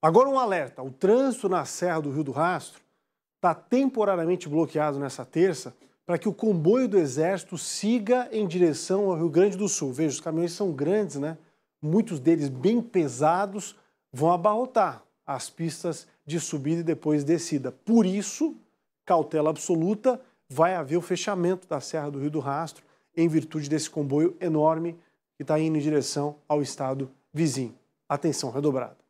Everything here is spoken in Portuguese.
Agora um alerta: o trânsito na Serra do Rio do Rastro está temporariamente bloqueado nessa terça para que o comboio do Exército siga em direção ao Rio Grande do Sul. Veja, os caminhões são grandes, né? Muitos deles bem pesados vão abarrotar as pistas de subida e depois descida. Por isso, cautela absoluta, vai haver o fechamento da Serra do Rio do Rastro em virtude desse comboio enorme que está indo em direção ao estado vizinho. Atenção redobrada.